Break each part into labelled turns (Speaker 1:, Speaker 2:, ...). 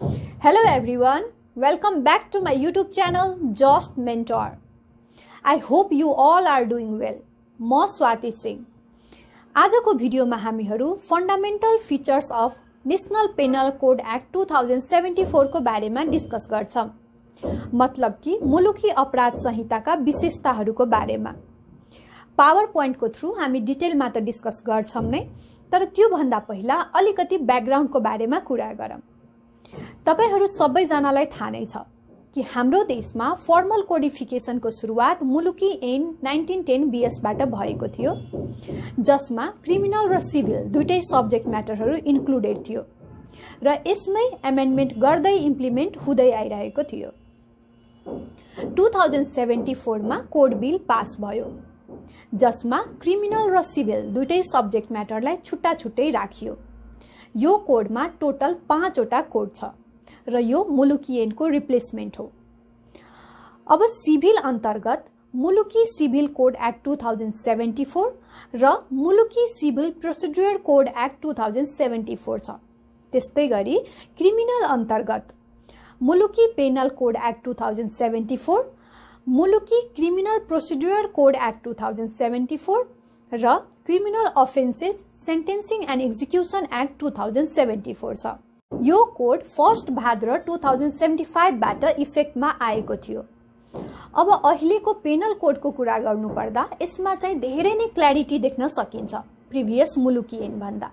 Speaker 1: Hello everyone, welcome back to my YouTube channel Just Mentor. I hope you all are doing well म स्वाति सिंह आजको भिडियोमा हामीहरू fundamental features of national penal code act two thousand seventy फोरको बारेमा discuss गर्छौँ मतलब कि मुलुकी अपराध संहिताका विशेषताहरूको बारेमा पावर पोइन्टको थ्रु हामी डिटेलमा त डिस्कस गर्छौँ नै तर त्योभन्दा पहिला अलिकति ब्याकग्राउन्डको बारेमा कुरा गरौँ तपाईँहरू सबैजनालाई थाहा नै छ कि हाम्रो देशमा फर्मल कोडिफिकेसनको सुरुवात मुलुकी एन नाइन्टिन टेन बिएसबाट भएको थियो जसमा क्रिमिनल र सिभिल दुइटै सब्जेक्ट म्याटरहरू इन्क्लुडेड थियो र यसमै एमेन्डमेन्ट गर्दै इम्प्लिमेन्ट हुँदै आइरहेको थियो टु थाउजन्ड सेभेन्टी फोरमा कोड बिल पास भयो जसमा क्रिमिनल र सिभिल दुइटै सब्जेक्ट म्याटरलाई छुट्टा छुट्टै राखियो यो कोडमा टोटल पाँचवटा कोड छ र यो मुलुकियनको रिप्लेसमेन्ट हो अब सिभिल अन्तर्गत मुलुकी civil code act two thousand seventy four र मुलुकी civil procedure code act two thousand seventy four छ त्यस्तै गरी क्रिमिनल अन्तर्गत मुलुकी penal code act two thousand seventy four मुलुकी criminal procedure code act two thousand seventy four र criminal offences sentencing and execution act two thousand seventy four छ यो कोड first Bhadra two thousand seventy फाइभबाट इफेक्टमा आएको थियो अब अहिलेको पेनल कोडको कुरा गर्नुपर्दा यसमा चाहिँ धेरै नै क्ल्यारिटी देख्न सकिन्छ प्रिभियस भन्दा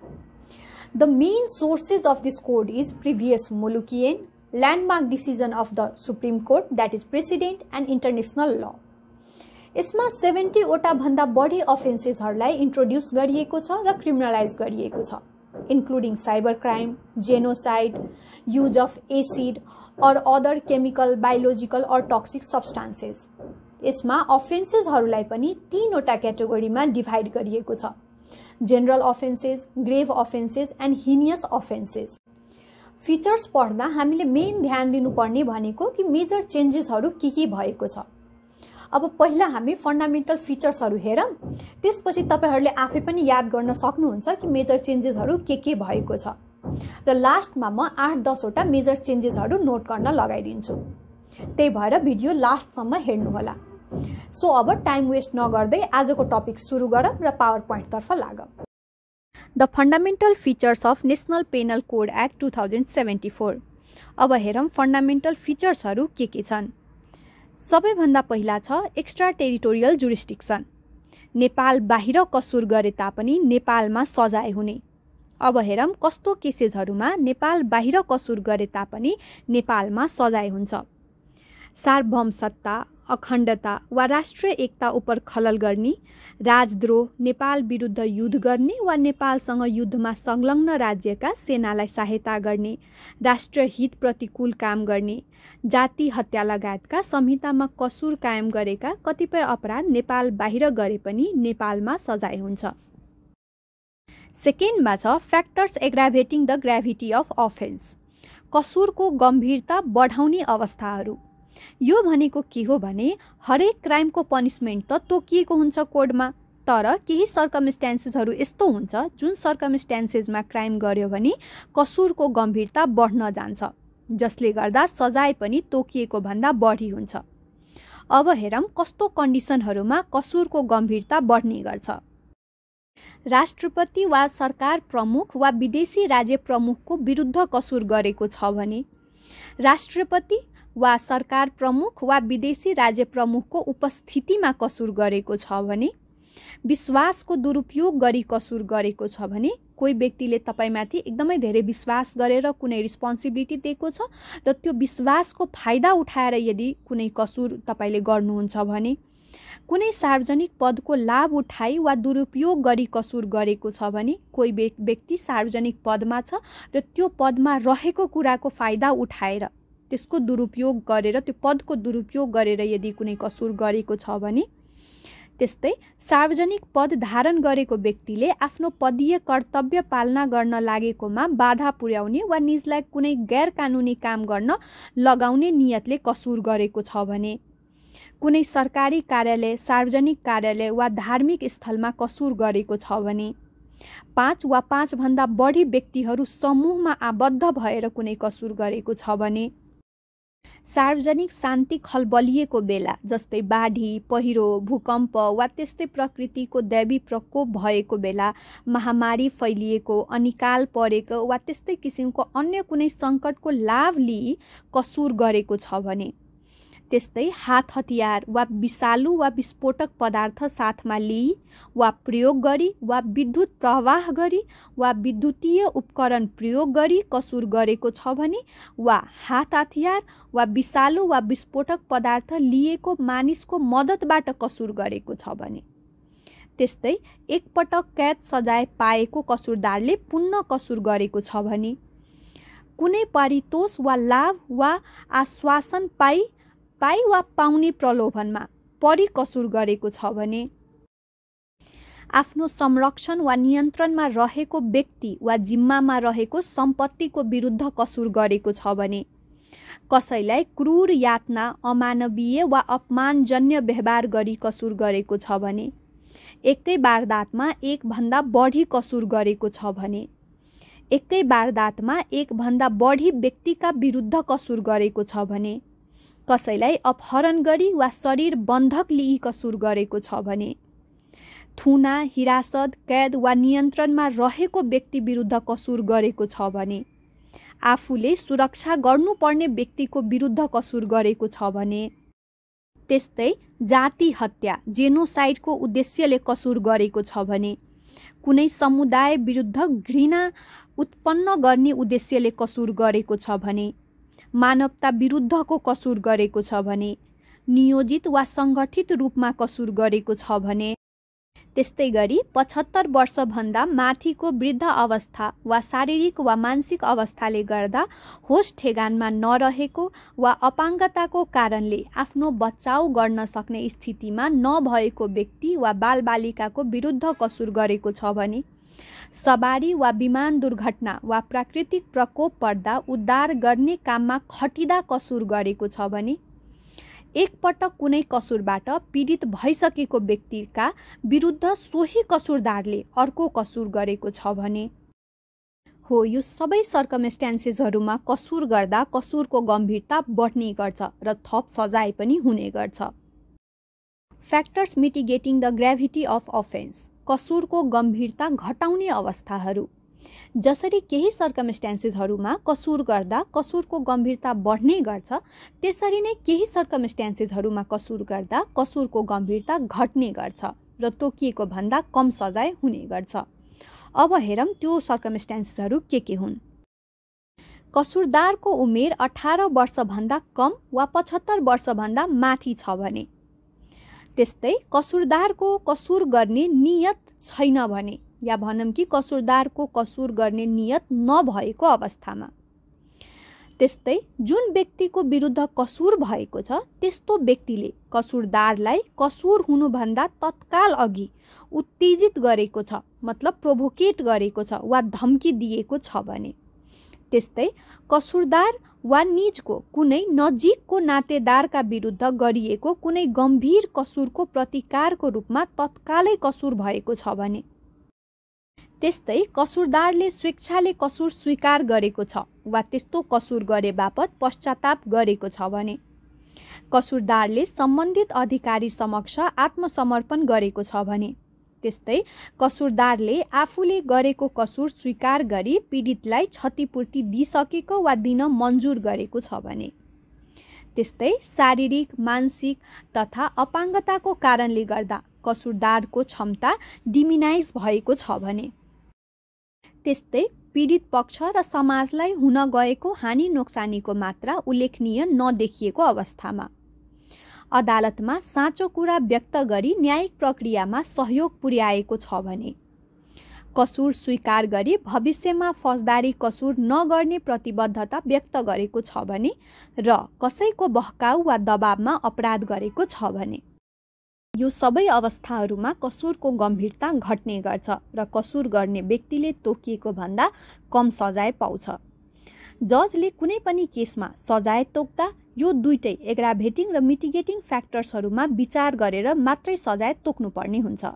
Speaker 1: the main sources of this code is previous मुलुकिएन landmark decision of the supreme court that is precedent and international law यसमा सेभेन्टीवटा भन्दा बढी अफेन्सेसहरूलाई इन्ट्रोड्युस गरिएको छ र क्रिमिनलाइज गरिएको छ including cybercrime, genocide, use of acid or other chemical, biological or toxic substances. यसमा अफेन्सेसहरूलाई पनि तिनवटा क्याटेगोरीमा डिभाइड गरिएको छ general offences grave offences and heinous offences features पढ्दा हामीले मेन ध्यान दिनुपर्ने भनेको कि मेजर चेन्जेसहरू के के भएको छ अब पहिला हामी फन्डामेन्टल फिचर्सहरू हेरौँ त्यसपछि तपाईँहरूले आफै पनि याद गर्न सक्नुहुन्छ कि मेजर चेन्जेसहरू के के भएको छ र लास्टमा म आठ दसवटा मेजर चेन्जेसहरू नोट गर्न लगाइदिन्छु त्यही भएर भिडियो लास्टसम्म हेर्नुहोला सो अब टाइम वेस्ट नगर्दै आजको टपिक सुरु गरौँ र पावर पोइन्टतर्फ लाग the fundamental features of national penal code act two thousand seventy four अब हेरौँ फन्डामेन्टल फिचर्सहरू के के छन् सबैभन्दा पहिला छ एक्स्ट्रा टेरिटोरियल जुरिस्टिक्सन नेपाल बाहिर कसुर गरे तापनि नेपालमा सजाय हुने अब हेरौँ कस्तो केसेसहरूमा नेपाल बाहिर कसुर गरे तापनि नेपालमा सजाय हुन्छ सार्वभौम सत्ता अखण्डता वा राष्ट्रिय एकता उप खलल गर्ने राजद्रोह नेपाल विरुद्ध युद्ध गर्ने वा नेपालसँग युद्धमा संलग्न राज्यका सेनालाई सहायता गर्ने राष्ट्रिय हित प्रतिकूल काम गर्ने जाति हत्या लगायतका संहितामा कसुर कायम गरेका कतिपय अपराध नेपाल बाहिर गरे पनि नेपालमा सजाय हुन्छ सेकेन्डमा छ factors aggravating the gravity of offence कसुरको गम्भीरता बढाउने अवस्थाहरू यो भनेको के हो भने हरेक क्राइमको पनिसमेन्ट त तोकिएको हुन्छ कोडमा तर केही सर्कमस्ट्यान्सेसहरू यस्तो हुन्छ जुन सर्कमस्ट्यान्सेसमा क्राइम गर्यो भने कसुरको गम्भीरता बढ्न जान्छ जसले गर्दा सजाय पनि तोकिएको भन्दा बढी हुन्छ अब हेरौँ कस्तो कन्डिसनहरूमा कसुरको गम्भीरता बढ्ने गर्छ राष्ट्रपति वा सरकार प्रमुख वा विदेशी राज्य प्रमुखको विरुद्ध कसुर गरेको छ भने राष्ट्रपति वा सरकार प्रमुख वा विदेशी राज्य प्रमुखको उपस्थितिमा कसुर गरेको छ भने विश्वासको दुरुपयोग गरी कसुर गरेको छ भने कोही व्यक्तिले तपाईँमाथि एकदमै धेरै विश्वास गरेर कुनै रिस्पोन्सिबिलिटी दिएको छ र त्यो विश्वासको फाइदा उठाएर यदि कुनै कसुर तपाईँले गर्नुहुन्छ भने कुनै सार्वजनिक पदको लाभ उठाई वा दुरुपयोग गरी कसुर गरेको छ भने कोही व्यक्ति सार्वजनिक पदमा छ र त्यो पदमा रहेको कुराको फाइदा उठाएर त्यसको दुरुपयोग गरेर त्यो पदको दुरुपयोग गरेर यदि कुनै कसुर गरेको छ भने त्यस्तै सार्वजनिक पद धारण गरेको व्यक्तिले आफ्नो पदीय कर्तव्य पालना गर्न लागेकोमा बाधा पुर्याउने वा निजलाई कुनै गैर कानुनी काम गर्न लगाउने नियतले कसुर गरेको छ भने कुनै सरकारी कार्यालय सार्वजनिक कार्यालय वा धार्मिक स्थलमा कसुर गरेको छ भने पाँच वा पाँचभन्दा बढी व्यक्तिहरू समूहमा आबद्ध भएर कुनै कसुर गरेको छ भने सार्वजनिक शान्ति खलबलिएको बेला जस्तै बाढी पहिरो भूकम्प वा त्यस्तै प्रकृतिको दैवी प्रकोप भएको बेला महामारी फैलिएको अनिकाल परेको वा त्यस्तै किसिमको अन्य कुनै सङ्कटको लाभ लिई कसुर गरेको छ भने त्यस्तै हात हतियार वा विषालु वा विस्फोटक पदार्थ साथमा लिई वा प्रयोग गरी वा विद्युत प्रवाह गरी वा विद्युतीय उपकरण प्रयोग गरी कसुर गरेको छ भने वा हात हतियार वा विषालु वा विस्फोटक पदार्थ लिएको मानिसको मद्दतबाट कसुर गरेको छ भने त्यस्तै एकपटक कैद सजाय पाएको कसुरदारले पुनः कसुर गरेको छ भने कुनै पारितोष वा लाभ वा आश्वासन पाई पाइ वा पाउने प्रलोभनमा परिकसुर गरेको छ भने आफ्नो संरक्षण वा नियन्त्रणमा रहेको व्यक्ति वा जिम्मामा रहेको सम्पत्तिको विरुद्ध कसुर गरेको छ भने कसैलाई क्रूर यातना अमानवीय वा अपमानजन्य व्यवहार गरी कसुर गरेको छ भने एकै वारदातमा एकभन्दा बढी कसुर गरेको छ भने एकै वारदातमा एकभन्दा बढी व्यक्तिका विरुद्ध कसुर गरेको छ भने कसैलाई अपहरण गरी वा शरीर बन्धक लिई कसुर गरेको छ भने थुना हिरासत कैद वा नियन्त्रणमा रहेको व्यक्ति विरुद्ध कसुर गरेको छ भने आफूले सुरक्षा गर्नुपर्ने व्यक्तिको विरुद्ध कसुर गरेको छ भने त्यस्तै जाति हत्या जेनोसाइडको उद्देश्यले कसुर गरेको छ भने कुनै समुदाय विरुद्ध घृणा उत्पन्न गर्ने उद्देश्यले कसुर गरेको छ भने मानवता विरुद्धको कसुर गरेको छ भने नियोजित वा सङ्गठित रूपमा कसुर गरेको छ भने त्यस्तै गरी पचहत्तर वर्षभन्दा माथिको वृद्ध अवस्था वा शारीरिक वा मानसिक अवस्थाले गर्दा होस ठेगानमा नरहेको वा अपाङ्गताको कारणले आफ्नो बचाउ गर्न सक्ने स्थितिमा नभएको व्यक्ति वा बालबालिकाको विरुद्ध कसुर गरेको छ भने सवारी वा विमान दुर्घटना वा प्राकृतिक प्रकोप पर्दा उद्धार गर्ने काममा खटिदा कसुर गरेको छ भने एकपटक कुनै कसुरबाट पीडित भइसकेको व्यक्तिका विरुद्ध सोही कसुरदारले अर्को कसुर गरेको छ भने हो यो सबै सर्कमस्ट्यान्सेसहरूमा कसुर गर्दा कसुरको गम्भीरता बढ्ने गर्छ र थप सजाय पनि हुने गर्छ factors mitigating the gravity of offence कसुरको गम्भीरता घटाउने अवस्थाहरू जसरी केही सर्कमस्ट्यान्सेसहरूमा कसुर गर्दा कसुरको गम्भीरता बढ्ने गर्छ त्यसरी नै केही सर्कमस्ट्यान्सेसहरूमा कसुर गर्दा कसुरको गम्भीरता घट्ने गर्छ र तोकिएको भन्दा कम सजाय हुने गर्छ अब हेरौँ त्यो सर्कमस्ट्यान्सेसहरू के के हुन् कसुरदारको उमेर अठार वर्षभन्दा कम वा पचहत्तर वर्षभन्दा माथि छ भने त्यस्तै कसुरदारको कसुर गर्ने नियत छैन भने या भनौँ कि कसुरदारको कसुर गर्ने नियत नभएको अवस्थामा त्यस्तै जुन व्यक्तिको विरुद्ध कसुर भएको छ त्यस्तो व्यक्तिले कसुरदारलाई कसुर हुनुभन्दा तत्काल अघि उत्तेजित गरेको छ मतलब प्रोभोकेट गरेको छ वा धम्की दिएको छ भने त्यस्तै कसुरदार वा निजको कुनै नजिकको नातेदारका विरुद्ध गरिएको कुनै गम्भीर कसुरको प्रतिकारको रूपमा तत्कालै कसुर भएको छ भने त्यस्तै कसुरदारले स्वेच्छाले कसुर स्वीकार गरेको छ वा त्यस्तो कसुर गरे बापत पश्चाताप गरेको छ भने कसुरदारले सम्बन्धित अधिकारी समक्ष आत्मसमर्पण गरेको छ भने त्यस्तै कसुरदारले आफूले गरेको कसुर स्वीकार गरी पीडितलाई क्षतिपूर्ति दिइसकेको वा दिन मन्जुर गरेको छ भने त्यस्तै शारीरिक मानसिक तथा अपाङ्गताको कारणले गर्दा कसुरदारको क्षमता डिमिनाइज भएको छ भने त्यस्तै पीडित पक्ष र समाजलाई हुन गएको हानि नोक्सानीको मात्रा उल्लेखनीय नदेखिएको अवस्थामा अदालतमा साँचो कुरा व्यक्त गरी न्यायिक प्रक्रियामा सहयोग पुर्याएको छ भने कसुर स्वीकार गरी भविष्यमा फौजदारी कसुर नगर्ने प्रतिबद्धता व्यक्त गरेको छ भने र कसैको बहकाउ वा दबावमा अपराध गरेको छ भने यो सबै अवस्थाहरूमा कसुरको गम्भीरता घट्ने गर्छ र कसुर गर्ने व्यक्तिले तोकिएको भन्दा कम सजाय पाउँछ जजले कुनै पनि केसमा सजाय तोक्दा यो दुइटै एग्राभेटिङ र मिटिगेटिङ फ्याक्टर्सहरूमा विचार गरेर मात्रै सजाय तोक्नुपर्ने हुन्छ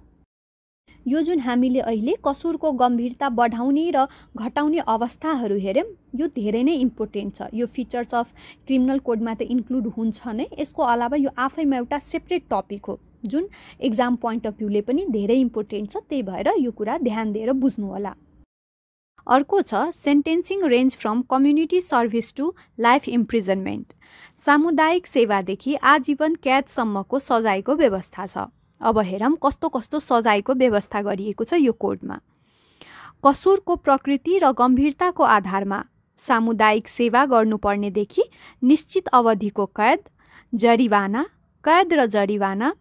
Speaker 1: यो जुन हामीले अहिले कसुरको गम्भीरता बढाउने र घटाउने अवस्थाहरू हेऱ्यौँ यो धेरै नै इम्पोर्टेन्ट छ यो फिचर्स अफ क्रिमिनल कोडमा त इन्क्लुड हुन्छ नै यसको अलावा यो आफैमा एउटा सेपरेट टपिक हो जुन एक्जाम पोइन्ट अफ भ्यूले पनि धेरै इम्पोर्टेन्ट छ त्यही भएर यो कुरा ध्यान दिएर बुझ्नुहोला अर्को छ sentencing range from community service to life imprisonment सामुदायिक सेवादेखि आजीवन क्याचसम्मको सजायको व्यवस्था छ अब हेरौँ कस्तो कस्तो सजायको व्यवस्था गरिएको छ यो कोडमा कसुरको प्रकृति र गम्भीरताको आधारमा सामुदायिक सेवा गर्नुपर्नेदेखि निश्चित अवधिको कैद जरिवाना कैद र जरिवाना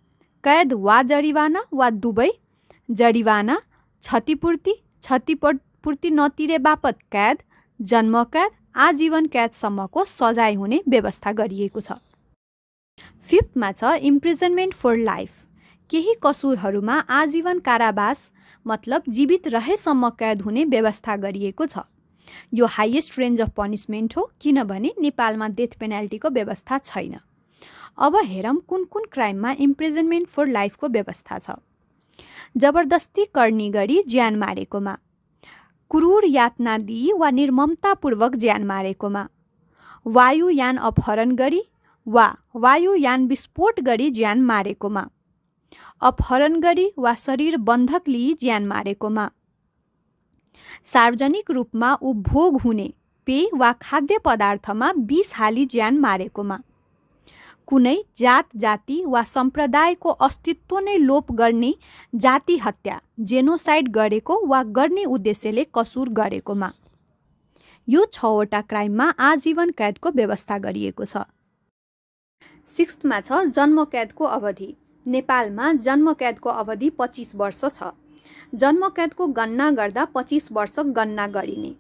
Speaker 1: कैद वा जरिवाना वा दुवै जरिवाना क्षतिपूर्ति क्षतिपट क्षतिपूर्ति नतिरे बापत क्याद कैद आजीवन क्यादसम्मको सजाय हुने व्यवस्था गरिएको छ फिफ्थमा छ इम्प्रिजनमेन्ट फर लाइफ केही कसुरहरूमा आजीवन कारावास मतलब जीवित रहेसम्म कैद हुने व्यवस्था गरिएको छ यो हाइएस्ट रेन्ज अफ पनिसमेन्ट हो किनभने नेपालमा डेथ पेनाल्टीको व्यवस्था छैन अब हेरौँ कुन कुन क्राइममा इम्प्रिजनमेन्ट फर लाइफको व्यवस्था छ जबरदस्ती कर्नी गरी ज्यान मारेकोमा क्रूर यातना दिई वा निर्ममतापूर्वक ज्यान मारेकोमा वायुयान अपहरण गरी वा वायुयान विस्फोट गरी ज्यान मारेकोमा अपहरण गरी वा शरीर बन्धक लिई ज्यान मारेकोमा सार्वजनिक रूपमा उपभोग हुने पेय वा खाद्य पदार्थमा विष हाली ज्यान मारेकोमा कुनै जात जाति वा सम्प्रदायको अस्तित्व नै लोप गर्ने जाति हत्या जेनोसाइड गरेको वा गर्ने उद्देश्यले कसुर गरेकोमा यो छवटा क्राइममा आजीवन कैदको व्यवस्था गरिएको छ सिक्स्थमा छ जन्म कैदको अवधि नेपालमा जन्म कैदको अवधि पच्चिस वर्ष छ जन्म कैदको गणना गर्दा पच्चिस वर्ष गणना गरिने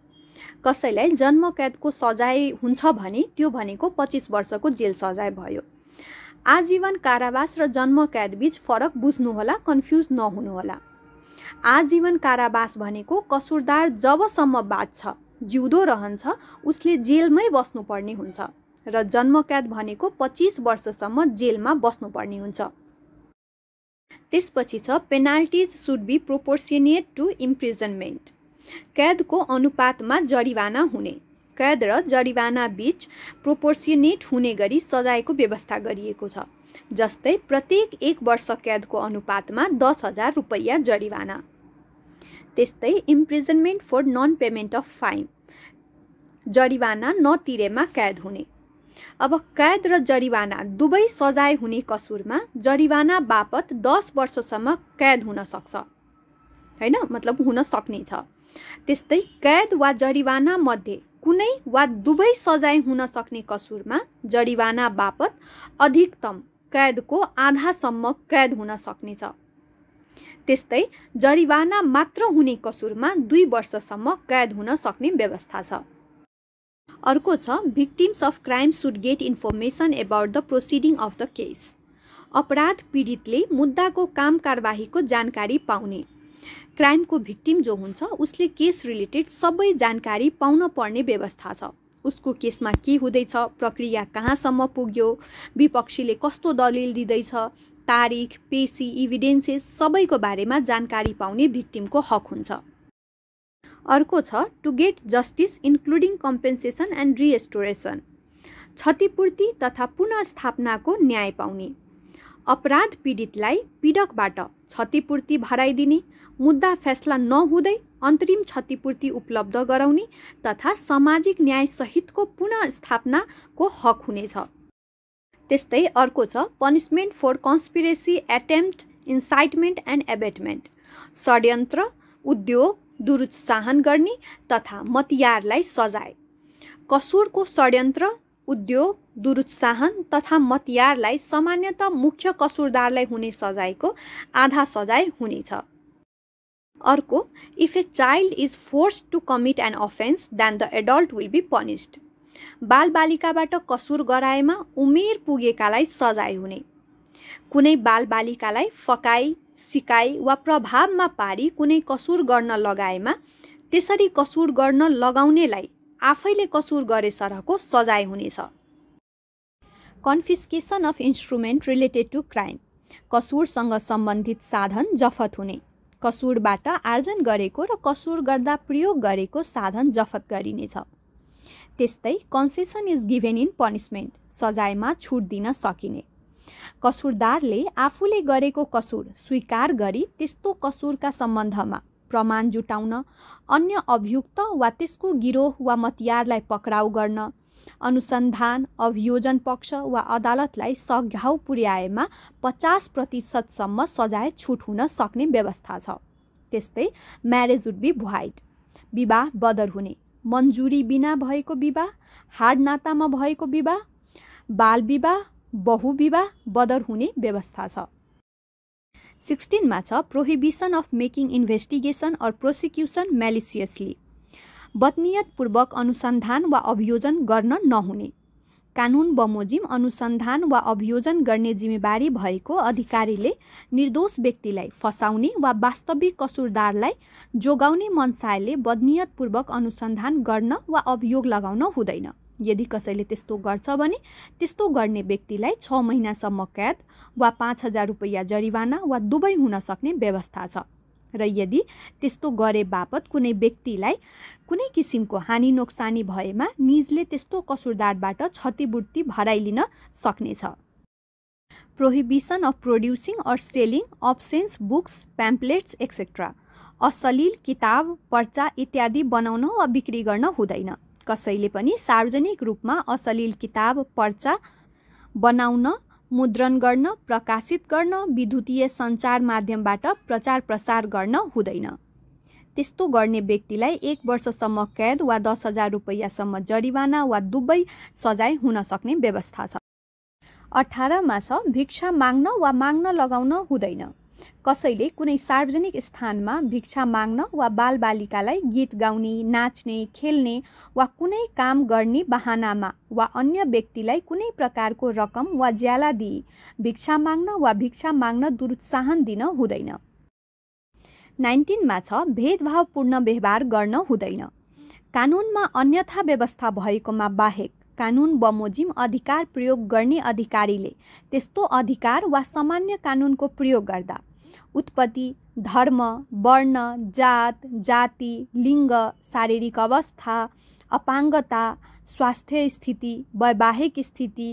Speaker 1: कसैलाई जन्म कैदको सजाय हुन्छ भने त्यो भनेको पच्चिस वर्षको जेल सजाय भयो आजीवन कारावास र जन्म कैद कैदबीच फरक बुझ्नुहोला कन्फ्युज नहुनुहोला आजीवन कारावास भनेको कसुरदार जबसम्म बाँच्छ जिउँदो रहन्छ उसले जेलमै बस्नुपर्ने हुन्छ र जन्म कैद भनेको पच्चिस वर्षसम्म जेलमा बस्नुपर्ने हुन्छ त्यसपछि छ penalties should be proportionate to imprisonment कैदको अनुपातमा जरिवाना हुने कैद र जरिवाना बीच प्रोपोर्सिनेट हुने गरी सजायको व्यवस्था गरिएको छ जस्तै प्रत्येक एक वर्ष कैदको अनुपातमा दस हजार रुपैयाँ जरिवाना त्यस्तै imprisonment for non payment of fine जरिवाना नतिरेमा कैद हुने अब कैद र जरिवाना दुवै सजाय हुने कसुरमा जरिवाना बापत दस वर्षसम्म कैद हुन सक्छ होइन मतलब हुन सक्नेछ त्यस्तै कैद वा जरिवाना मध्ये कुनै वा दुवै सजाय हुन सक्ने कसुरमा जडिवाना बापत अधिकतम कैदको आधासम्म कैद हुन सक्नेछ त्यस्तै जरिवाना मात्र हुने कसुरमा दुई वर्षसम्म कैद हुन सक्ने व्यवस्था छ अर्को छ victims of crime should get information about the proceeding of the case अपराध पीडितले मुद्दाको काम कारवाहीको जानकारी पाउने क्राइमको भिक्टिम जो हुन्छ उसले केस रिलेटेड सबै जानकारी पाउन पर्ने व्यवस्था छ उसको केसमा के हुँदैछ प्रक्रिया कहाँसम्म पुग्यो विपक्षीले कस्तो दलिल दिँदैछ तारिख पेसी इभिडेन्सेस सबैको बारेमा जानकारी पाउने भिक्टिमको हक हुन्छ अर्को छ to get justice including compensation and restoration क्षतिपूर्ति तथा पुनर्स्थापनाको न्याय पाउने अपराध पीडितलाई पीडकबाट क्षतिपूर्ति भराइदिने मुद्दा फैसला नहुँदै अन्तरिम क्षतिपूर्ति उपलब्ध गराउने तथा सामाजिक न्यायसहितको स्थापनाको हक हुनेछ त्यस्तै अर्को छ punishment for conspiracy attempt incitement and abetment षड्यन्त्र उद्योग दुरुत्साहन गर्ने तथा मतियारलाई सजाय कसुरको षड्यन्त्र उद्योग दुरुत्साहन तथा मतियारलाई सामान्यत मुख्य कसुरदारलाई हुने सजायको आधा सजाय हुनेछ अर्को if a child is force to commit an offence then the adult will be punished बालबालिकाबाट कसुर गराएमा उमेर पुगेकालाई सजाय हुने कुनै बालबालिकालाई फकाई सिकाई वा प्रभावमा पारी कुनै कसुर गर्न लगाएमा त्यसरी कसुर गर्न लगाउनेलाई आफैले कसुर गरे सरहको सजाय हुनेछ confiscation of instrument related to crime कसुरसँग सम्बन्धित साधन जफत हुने कसुरबाट आर्जन गरेको र कसुर गर्दा प्रयोग गरेको साधन जफत गरिनेछ त्यस्तै concession is given in punishment सजायमा छुट दिन सकिने कसुरदारले आफूले गरेको कसुर स्वीकार गरी त्यस्तो कसुरका सम्बन्धमा प्रमाण जुटाउन अन्य अभियुक्त वा त्यसको गिरोह वा मतियारलाई पक्राउ गर्न अनुसन्धान अभियोजन पक्ष वा अदालतलाई सघाउ पुर्याएमा पचास प्रतिशतसम्म सजाय छुट हुन सक्ने व्यवस्था छ त्यस्तै म्यारेज वुड बी भुवाइड विवाह बदर हुने मन्जुरी बिना भएको विवाह हाड नातामा भएको विवाह बाल विवाह बहुविवाह बदर हुने व्यवस्था छ सिक्सटिनमा छ prohibition of making investigation or prosecution maliciously बदनियतपूर्वक अनुसन्धान वा अभियोजन गर्न नहुने कानुन बमोजिम अनुसन्धान वा अभियोजन गर्ने जिम्मेवारी भएको अधिकारीले निर्दोष व्यक्तिलाई फसाउने वा वास्तविक कसुरदारलाई जोगाउने मनसायले बदनियतपूर्वक अनुसन्धान गर्न वा अभियोग लगाउन हुँदैन यदि कसैले त्यस्तो गर्छ भने त्यस्तो गर्ने व्यक्तिलाई छ महिनासम्म कैद वा पाँच हजार रुपियाँ जरिवाना वा दुवै हुन सक्ने व्यवस्था छ र यदि त्यस्तो गरे बापत कुनै व्यक्तिलाई कुनै किसिमको हानि नोक्सानी भएमा निजले त्यस्तो कसुरदारबाट क्षतिपूर्ति भराइलिन सक्नेछ prohibition of producing or selling of sense books pamphlets etcetera अश्लील किताब पर्चा इत्यादि बनाउन वा बिक्री गर्न हुँदैन कसैले पनि सार्वजनिक रूपमा अश्लील किताब पर्चा बनाउन मुद्रण गर्न प्रकाशित गर्न विद्युतीय सञ्चार माध्यमबाट प्रचार प्रसार गर्न हुँदैन त्यस्तो गर्ने व्यक्तिलाई एक वर्षसम्म कैद वा दस हजार रुपैयाँसम्म जरिवाना वा दुबै सजाय हुन सक्ने व्यवस्था छ अठारमा छ भिक्षा माग्न वा माग्न लगाउन हुँदैन कसैले कुनै सार्वजनिक स्थानमा भिक्षा माग्न वा बालबालिकालाई गीत गाउने नाच्ने खेल्ने वा कुनै काम गर्ने बहानामा वा अन्य व्यक्तिलाई कुनै प्रकारको रकम वा ज्याला दिई भिक्षा माग्न वा भिक्षा माग्न दुरुत्साहन दिन हुँदैन नाइन्टिनमा छ भेदभावपूर्ण व्यवहार गर्न हुँदैन कानुनमा अन्यथा व्यवस्था भएकोमा बाहेक कानुन बमोजिम अधिकार प्रयोग गर्ने अधिकारीले त्यस्तो अधिकार वा सामान्य कानुनको प्रयोग गर्दा उत्पत्ति धर्म वर्ण जात जाति लिङ्ग शारीरिक अवस्था अपाङ्गता स्वास्थ्य स्थिति वैवाहिक स्थिति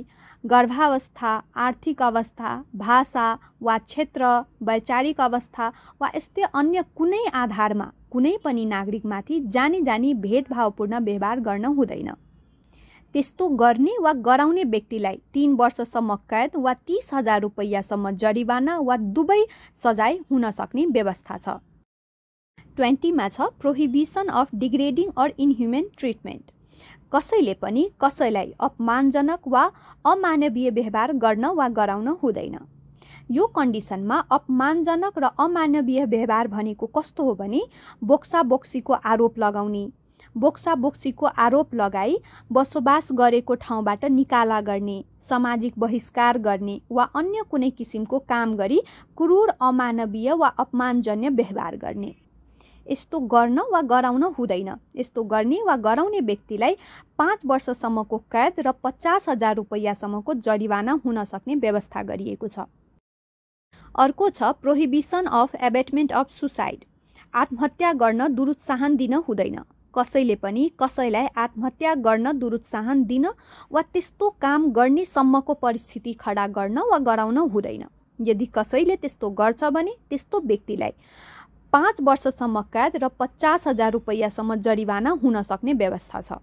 Speaker 1: गर्भावस्था आर्थिक अवस्था भाषा वा क्षेत्र वैचारिक अवस्था वा यस्तै अन्य कुनै आधारमा कुनै पनि नागरिकमाथि जानी जानी भेदभावपूर्ण व्यवहार गर्न हुँदैन त्यस्तो गर्ने वा गराउने व्यक्तिलाई तिन वर्षसम्म कैद वा तिस हजार रुपैयाँसम्म जरिवाना वा दुवै सजाय हुन सक्ने व्यवस्था छ ट्वेन्टीमा छ prohibition of degrading or inhuman treatment कसैले पनि कसैलाई अपमानजनक वा अमानवीय व्यवहार गर्न वा गराउन हुँदैन यो कन्डिसनमा अपमानजनक र अमानवीय व्यवहार भनेको कस्तो हो भने बोक्सा बोक्सीको आरोप लगाउने बोक्सा बोक्सीको आरोप लगाई बसोबास गरेको ठाउँबाट निकाला गर्ने सामाजिक बहिष्कार गर्ने वा अन्य कुनै किसिमको काम गरी क्रूर अमानवीय वा अपमानजन्य व्यवहार गर्ने यस्तो गर्न वा गराउन हुँदैन यस्तो गर्ने वा गराउने व्यक्तिलाई पाँच वर्षसम्मको कैद र पचास हजार रुपैयाँसम्मको जरिवाना हुन सक्ने व्यवस्था गरिएको छ अर्को छ prohibition of abetment of suicide आत्महत्या गर्न दुरुत्साहन दिन हुँदैन कसैले पनि कसैलाई आत्महत्या गर्न दुरुत्साहन दिन वा त्यस्तो काम गर्ने सम्मको परिस्थिति खडा गर्न वा गराउन हुँदैन यदि कसैले त्यस्तो गर्छ भने त्यस्तो व्यक्तिलाई पाँच वर्षसम्म कैद र पचास हजार रुपैयाँसम्म जरिवाना हुन सक्ने व्यवस्था छ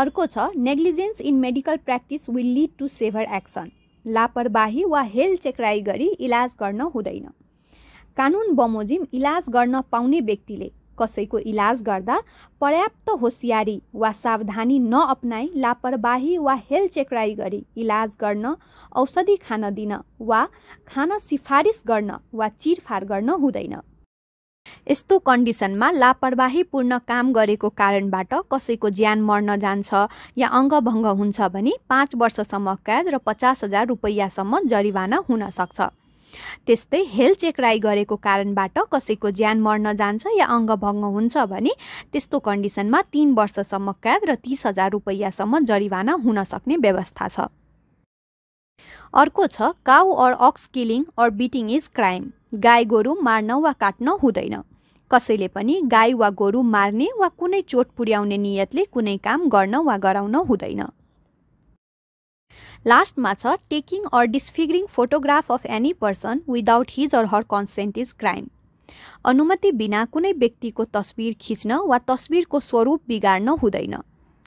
Speaker 1: अर्को छ negligence in medical practice will lead to severe action लापरवाही वा हेल चेक्राई गरी इलाज गर्न हुँदैन कानुन बमोजिम इलाज गर्न पाउने व्यक्तिले कसैको इलाज गर्दा पर्याप्त होसियारी वा सावधानी नअपनाई लापरवाही वा हेलचेक्राई गरी इलाज गर्न औषधि खान दिन वा खान सिफारिस गर्न वा चिरफार गर्न हुँदैन यस्तो कन्डिसनमा लापरवाहीपूर्ण काम गरेको कारणबाट कसैको ज्यान मर्न जान्छ या अङ्गभङ्ग हुन्छ भने पाँच वर्षसम्म कैद र पचास हजार रुपैयाँसम्म जरिवाना हुन सक्छ त्यस्तै हेल्थ चेकराई गरेको कारणबाट कसैको ज्यान मर्न जान्छ या अङ्गभङ्ग हुन्छ भने त्यस्तो कन्डिसनमा तिन वर्षसम्म क्याद र तिस हजार रुपैयाँसम्म जरिवाना हुन सक्ने व्यवस्था छ अर्को छ cow or ox killing or beating is crime गाई गोरु मार्न वा काट्न हुँदैन कसैले पनि गाई वा गोरु मार्ने वा कुनै चोट पुर्याउने नियतले कुनै काम गर्न वा गराउन हुँदैन लास्टमा छ taking or disfiguring photograph of any person without his or her consent is crime अनुमति बिना कुनै व्यक्तिको तस्बिर खिच्न वा तस्विरको स्वरूप बिगार्न हुँदैन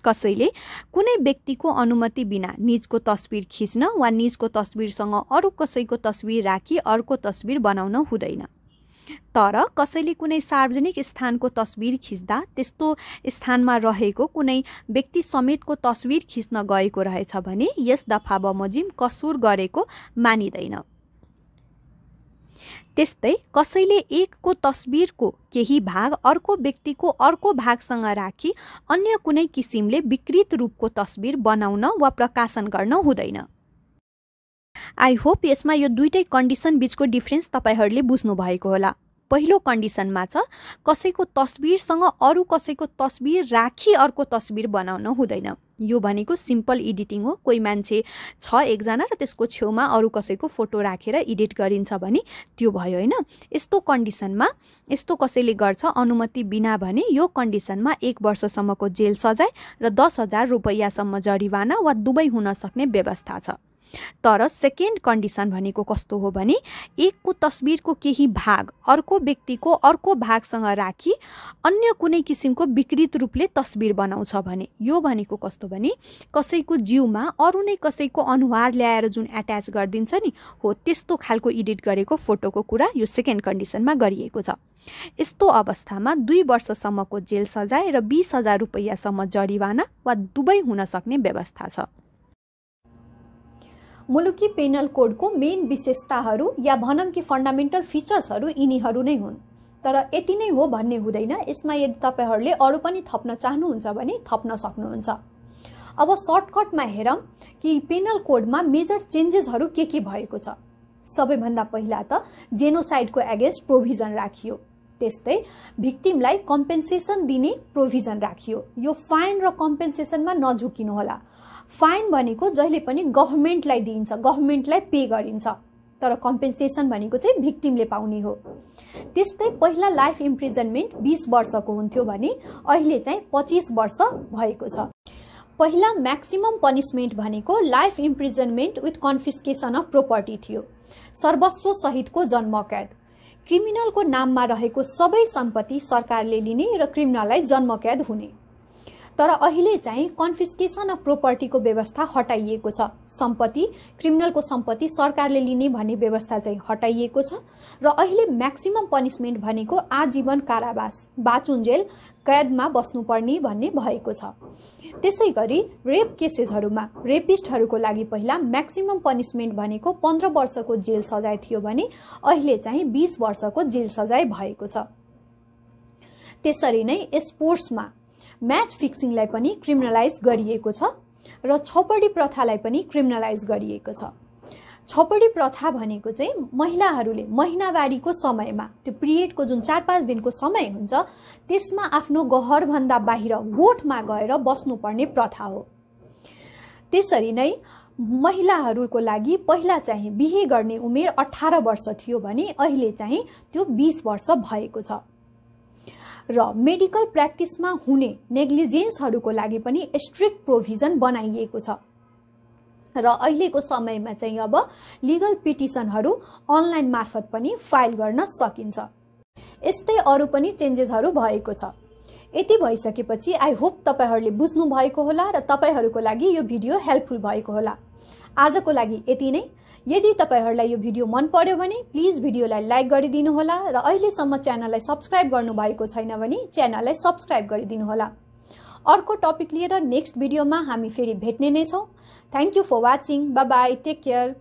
Speaker 1: कसैले कुनै व्यक्तिको अनुमति बिना निजको तस्बिर खिच्न वा निजको तस्बिरसँग अरू कसैको तस्बिर राखी अर्को तस्बिर बनाउन हुँदैन तर कसैले कुनै सार्वजनिक स्थानको तस्बिर खिच्दा त्यस्तो स्थानमा रहेको कुनै व्यक्ति समेतको तस्बिर खिच्न गएको रहेछ भने यस दफा बमोजिम कसुर गरेको मानिँदैन त्यस्तै कसैले एकको तस्बिरको केही भाग अर्को व्यक्तिको अर्को भागसँग राखी अन्य कुनै किसिमले विकृत रूपको तस्बिर बनाउन वा प्रकाशन गर्न हुँदैन आई होप यसमा यो दुइटै कन्डिसन बिचको डिफ्रेन्स तपाईँहरूले बुझ्नु भएको होला पहिलो कन्डिसनमा छ कसैको तस्बिरसँग अरू कसैको तस्बिर राखी अर्को तस्बिर बनाउन हुँदैन यो भनेको सिम्पल एडिटिङ हो कोही मान्छे छ एकजना र त्यसको छेउमा अरू कसैको फोटो राखेर एडिट गरिन्छ भने त्यो भयो होइन यस्तो कन्डिसनमा यस्तो कसैले गर्छ अनुमति बिना भने यो कन्डिसनमा एक वर्षसम्मको जेल सजाय र दस हजार रुपैयाँसम्म जरिवाना वा दुवै हुन सक्ने व्यवस्था छ तर सेकेन्ड कन्डिसन भनेको कस्तो हो भने एकको तस्बिरको केही भाग अर्को व्यक्तिको अर्को भागसँग राखी अन्य कुनै किसिमको विकृत रूपले तस्बिर बनाउँछ भने यो भनेको कस्तो भने कसैको जिउमा अरू नै कसैको अनुहार ल्याएर जुन एट्याच गरिदिन्छ नि हो त्यस्तो खालको एडिट गरेको फोटोको कुरा यो सेकेन्ड कन्डिसनमा गरिएको छ यस्तो अवस्थामा दुई वर्षसम्मको जेल सजाय र बिस हजार रुपैयाँसम्म जरिवाना वा दुवै हुन सक्ने व्यवस्था छ मुलुकी पेनल कोडको मेन विशेषताहरू या भनौँ कि फन्डामेन्टल फिचर्सहरू यिनीहरू नै हुन् तर यति नै हो भन्ने हुँदैन यसमा यदि तपाईँहरूले अरू पनि थप्न चाहनुहुन्छ भने थप्न सक्नुहुन्छ अब सर्टकटमा हेरौँ कि पेनल कोडमा मेजर चेन्जेसहरू के के भएको छ सबैभन्दा पहिला त जेनोसाइडको एगेन्स्ट प्रोभिजन राखियो त्यस्तै भिक्टिमलाई कम्पेन्सेसन दिने प्रोभिजन राखियो यो फाइन र कम्पेन्सेसनमा नझुकिनुहोला फाइन भनेको जहिले पनि गभर्मेन्टलाई दिइन्छ गभर्मेन्टलाई पे गरिन्छ तर कम्पेन्सेसन भनेको चाहिँ भिक्टिमले पाउने हो त्यस्तै पहिला लाइफ इम्प्रिजनमेन्ट बिस वर्षको हुन्थ्यो भने अहिले चाहिँ पच्चिस वर्ष भएको छ पहिला म्याक्सिमम पनिसमेन्ट भनेको life imprisonment with confiscation of property थियो सर्वस्व सहितको जन्मकैद क्रिमिनलको नाममा रहेको सबै सम्पत्ति सरकारले लिने र क्रिमिनललाई जन्मकैद हुने तर अहिले चाहिँ कन्फिस्केसन अफ प्रोपर्टीको व्यवस्था हटाइएको छ सम्पत्ति क्रिमिनलको सम्पत्ति सरकारले लिने भन्ने व्यवस्था चाहिँ हटाइएको छ र अहिले म्याक्सिमम पनिसमेन्ट भनेको आजीवन कारावास बाचुन्जेल कैदमा बस्नुपर्ने भन्ने भएको छ त्यसै गरी रेप केसेसहरूमा रेपिस्टहरूको लागि पहिला म्याक्सिमम पनिसमेन्ट भनेको पन्ध्र वर्षको जेल सजाय थियो भने अहिले चाहिँ बिस वर्षको जेल सजाय भएको छ त्यसरी नै स्पोर्ट्समा म्याच फिक्सिङलाई पनि क्रिमिनलाइज गरिएको छ र छपडी प्रथालाई पनि क्रिमिनलाइज गरिएको छ छपडी प्रथा भनेको चाहिँ महिलाहरूले महिनावारीको समयमा त्यो पिरियडको जुन चार पाँच दिनको समय हुन्छ त्यसमा आफ्नो गहरभन्दा बाहिर गोठमा गएर बस्नुपर्ने प्रथा हो त्यसरी नै महिलाहरूको लागि पहिला चाहिँ बिहे गर्ने उमेर अठार वर्ष थियो भने अहिले चाहिँ त्यो बिस वर्ष भएको छ र मेडिकल प्र्याक्टिसमा हुने नेग्लिजेन्सहरूको लागि पनि स्ट्रिक्ट प्रोभिजन बनाइएको छ र अहिलेको समयमा चाहिँ अब लिगल पिटिसनहरू अनलाइन मार्फत पनि फाइल गर्न सकिन्छ यस्तै अरू पनि चेन्जेसहरू भएको छ यति भइसकेपछि आई होप तपाईँहरूले बुझ्नु भएको होला र तपाईँहरूको लागि यो भिडियो हेल्पफुल भएको होला आजको लागि यति नै यदि तपाईँहरूलाई यो भिडियो मन पर्यो भने प्लिज भिडियोलाई लाइक गरिदिनुहोला र अहिलेसम्म च्यानललाई सब्सक्राइब गर्नुभएको छैन भने च्यानललाई सब्सक्राइब गरिदिनुहोला अर्को टपिक लिएर नेक्स्ट भिडियोमा हामी फेरि भेट्ने नै छौँ thank you for watching bye take care